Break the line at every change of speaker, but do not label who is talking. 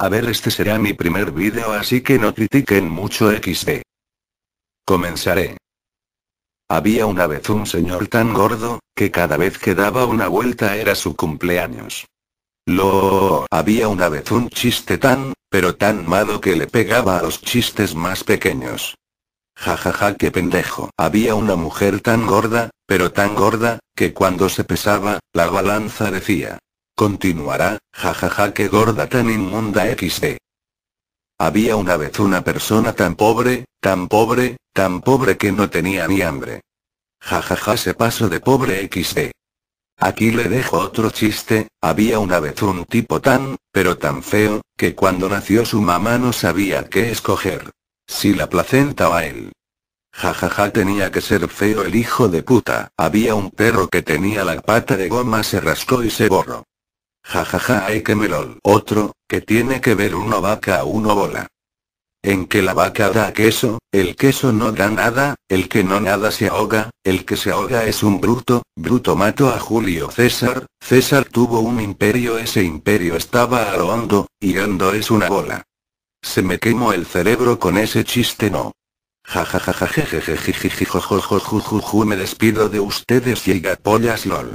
A ver este será mi primer vídeo así que no critiquen mucho XD. Comenzaré. Había una vez un señor tan gordo, que cada vez que daba una vuelta era su cumpleaños. Lo había una vez un chiste tan, pero tan malo que le pegaba a los chistes más pequeños. Jajaja, ja, ja, qué pendejo. Había una mujer tan gorda, pero tan gorda, que cuando se pesaba, la balanza decía, Continuará, jajaja que gorda tan inmunda XD. Había una vez una persona tan pobre, tan pobre, tan pobre que no tenía ni hambre. Jajaja se pasó de pobre XD. Aquí le dejo otro chiste, había una vez un tipo tan, pero tan feo, que cuando nació su mamá no sabía qué escoger. Si la placenta o a él. Jajaja tenía que ser feo el hijo de puta. Había un perro que tenía la pata de goma, se rascó y se borró. Jajaja, hay que melol. Otro, que tiene que ver uno vaca a uno bola. En que la vaca da queso, el queso no da nada, el que no nada se ahoga, el que se ahoga es un bruto, bruto mato a Julio César, César tuvo un imperio, ese imperio estaba a lo hondo, y hondo es una bola. Se me quemó el cerebro con ese chiste no. me despido de ustedes, lol.